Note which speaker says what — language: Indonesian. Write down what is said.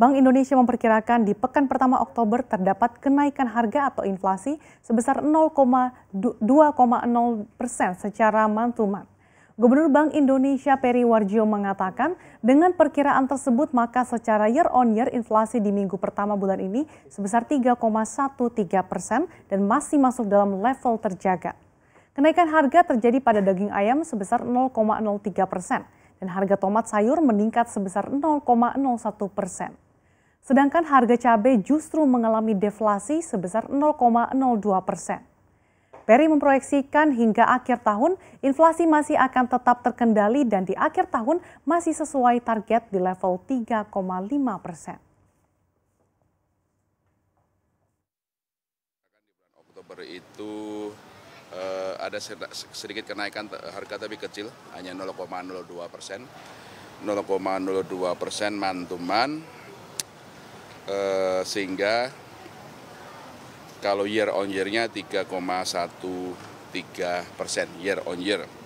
Speaker 1: Bank Indonesia memperkirakan di pekan pertama Oktober terdapat kenaikan harga atau inflasi sebesar 0,2,0 persen secara mantuman. Gubernur Bank Indonesia Peri Warjio mengatakan, dengan perkiraan tersebut maka secara year on year inflasi di minggu pertama bulan ini sebesar 3,13 persen dan masih masuk dalam level terjaga. Kenaikan harga terjadi pada daging ayam sebesar 0,03 persen dan harga tomat sayur meningkat sebesar 0,01 persen. Sedangkan harga cabai justru mengalami deflasi sebesar 0,02 persen. Perry memproyeksikan hingga akhir tahun inflasi masih akan tetap terkendali dan di akhir tahun masih sesuai target di level 3,5 persen.
Speaker 2: Oktober itu eh, ada sedikit kenaikan harga tapi kecil, hanya 0,02 persen. 0,02 persen mantuman, eh, sehingga kalau year on year-nya 3,13 persen year on year.